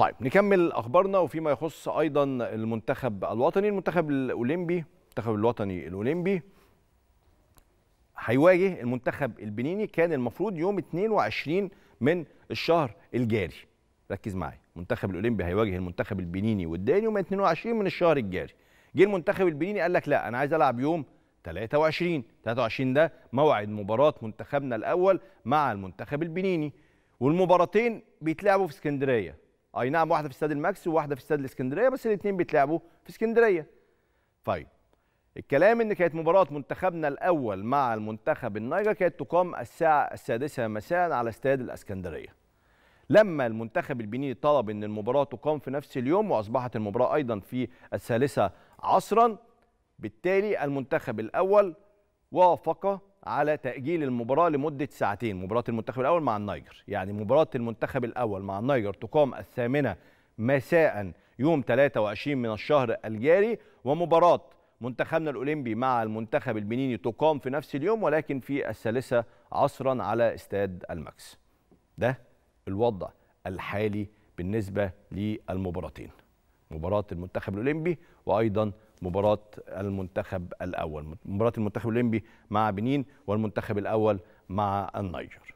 طيب نكمل اخبارنا وفيما يخص ايضا المنتخب الوطني المنتخب الاولمبي المنتخب الوطني الاولمبي هيواجه المنتخب البنيني كان المفروض يوم 22 من الشهر الجاري ركز معايا المنتخب الاولمبي هيواجه المنتخب البنيني والداني يوم 22 من الشهر الجاري جه المنتخب البنيني قال لك لا انا عايز العب يوم 23 23 ده موعد مباراه منتخبنا الاول مع المنتخب البنيني والمباراتين بيتلعبوا في اسكندريه اي نعم واحده في استاد الماكس وواحده في استاد الاسكندريه بس الاثنين بيتلعبوا في اسكندريه طيب الكلام ان كانت مباراه منتخبنا الاول مع المنتخب النيجر كانت تقام الساعه السادسه مساء على استاد الاسكندريه لما المنتخب البنيني طلب ان المباراه تقام في نفس اليوم واصبحت المباراه ايضا في الثالثه عصرا بالتالي المنتخب الاول وافق على تأجيل المباراة لمدة ساعتين مباراة المنتخب الأول مع النيجر يعني مباراة المنتخب الأول مع النيجر تقام الثامنة مساء يوم 23 من الشهر الجاري ومباراة منتخبنا الأولمبي مع المنتخب البنيني تقام في نفس اليوم ولكن في الثالثة عصرا على استاد الماكس ده الوضع الحالي بالنسبة للمباراتين مباراة المنتخب الأولمبي وأيضا مباراة المنتخب الأول مباراة المنتخب الأولمبي مع بنين والمنتخب الأول مع النيجر